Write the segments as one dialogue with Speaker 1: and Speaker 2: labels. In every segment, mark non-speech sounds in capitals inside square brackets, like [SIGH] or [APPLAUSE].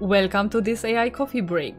Speaker 1: Welcome to this AI coffee break.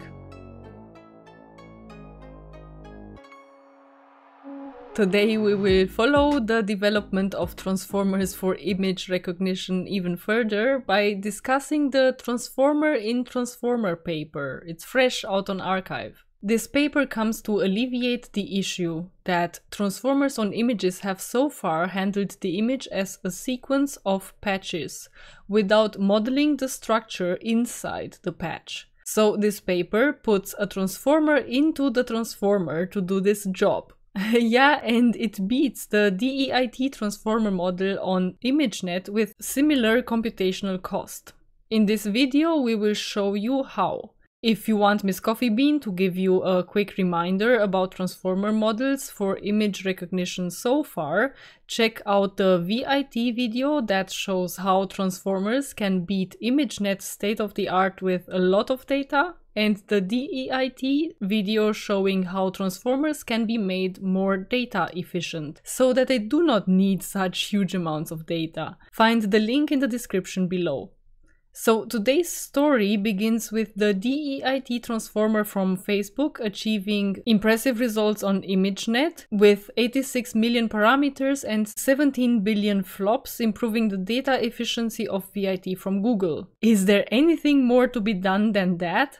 Speaker 1: Today we will follow the development of transformers for image recognition even further by discussing the transformer in transformer paper. It's fresh out on archive. This paper comes to alleviate the issue that transformers on images have so far handled the image as a sequence of patches without modeling the structure inside the patch. So this paper puts a transformer into the transformer to do this job. [LAUGHS] yeah, and it beats the DEIT transformer model on ImageNet with similar computational cost. In this video, we will show you how. If you want Miss Coffee Bean to give you a quick reminder about transformer models for image recognition so far, check out the VIT video that shows how transformers can beat ImageNet state-of-the-art with a lot of data, and the DEIT video showing how transformers can be made more data efficient, so that they do not need such huge amounts of data. Find the link in the description below. So today's story begins with the DEIT transformer from Facebook achieving impressive results on ImageNet with 86 million parameters and 17 billion flops, improving the data efficiency of VIT from Google. Is there anything more to be done than that?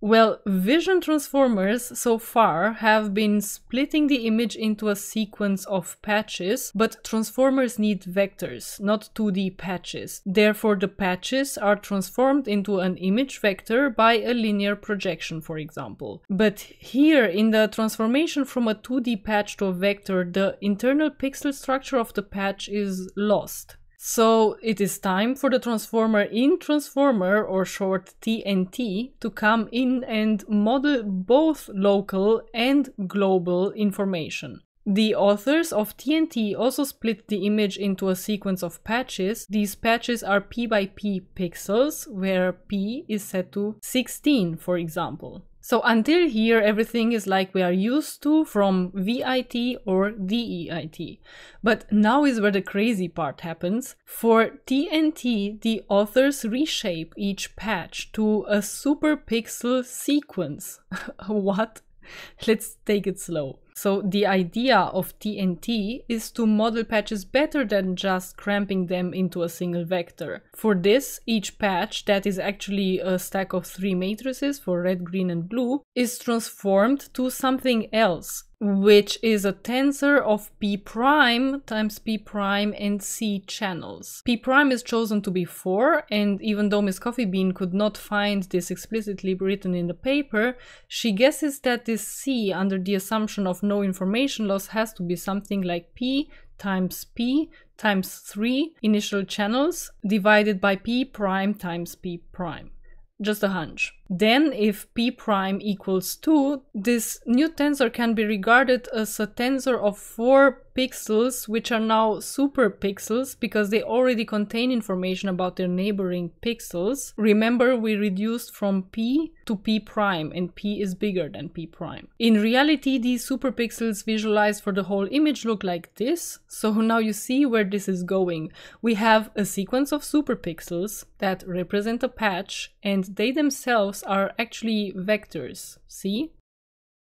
Speaker 1: Well, vision transformers so far have been splitting the image into a sequence of patches, but transformers need vectors, not 2D patches. Therefore, the patches are transformed into an image vector by a linear projection, for example. But here, in the transformation from a 2D patch to a vector, the internal pixel structure of the patch is lost. So it is time for the transformer in transformer or short TNT to come in and model both local and global information. The authors of TNT also split the image into a sequence of patches. These patches are P by P pixels, where P is set to 16, for example. So until here, everything is like we are used to from VIT or DEIT. But now is where the crazy part happens. For TNT, the authors reshape each patch to a super pixel sequence. [LAUGHS] what? Let's take it slow. So the idea of TNT is to model patches better than just cramping them into a single vector. For this, each patch, that is actually a stack of three matrices for red, green and blue, is transformed to something else which is a tensor of p prime times p prime and c channels. p prime is chosen to be 4, and even though Miss Coffee Bean could not find this explicitly written in the paper, she guesses that this c, under the assumption of no information loss, has to be something like p times p times 3 initial channels divided by p prime times p prime. Just a hunch. Then if p prime equals 2, this new tensor can be regarded as a tensor of 4 pixels which are now superpixels because they already contain information about their neighboring pixels. Remember we reduced from p to p prime and p is bigger than p prime. In reality these superpixels visualized for the whole image look like this. So now you see where this is going. We have a sequence of superpixels that represent a patch and they themselves are actually vectors, see?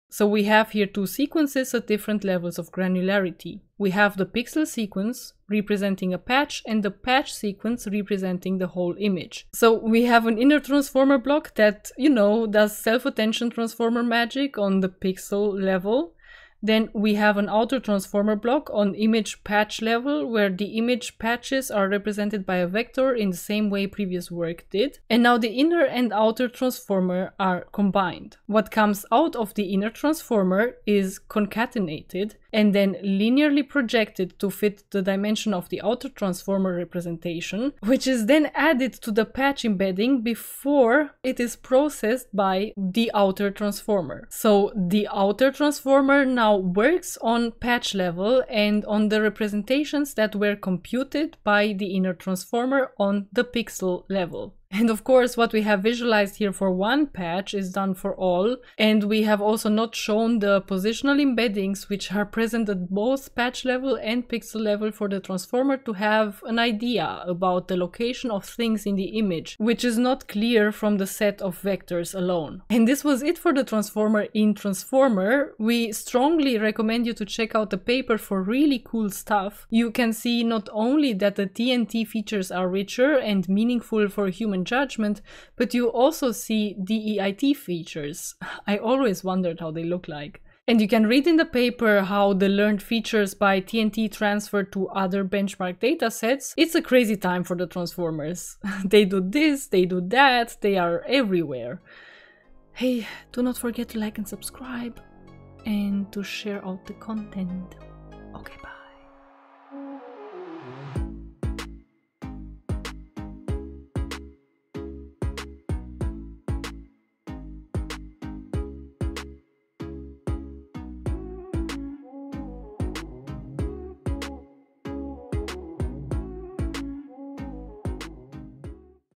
Speaker 1: So we have here two sequences at different levels of granularity. We have the pixel sequence representing a patch and the patch sequence representing the whole image. So we have an inner transformer block that, you know, does self-attention transformer magic on the pixel level then we have an auto transformer block on image patch level where the image patches are represented by a vector in the same way previous work did. And now the inner and outer transformer are combined. What comes out of the inner transformer is concatenated and then linearly projected to fit the dimension of the outer transformer representation, which is then added to the patch embedding before it is processed by the outer transformer. So the outer transformer now works on patch level and on the representations that were computed by the inner transformer on the pixel level. And of course, what we have visualized here for one patch is done for all. And we have also not shown the positional embeddings, which are present at both patch level and pixel level for the transformer to have an idea about the location of things in the image, which is not clear from the set of vectors alone. And this was it for the transformer in Transformer. We strongly recommend you to check out the paper for really cool stuff. You can see not only that the TNT features are richer and meaningful for human and judgment, but you also see DEIT features. [LAUGHS] I always wondered how they look like. And you can read in the paper how the learned features by TNT transferred to other benchmark datasets. It's a crazy time for the transformers. [LAUGHS] they do this, they do that, they are everywhere. Hey, do not forget to like and subscribe and to share out the content. Okay, bye.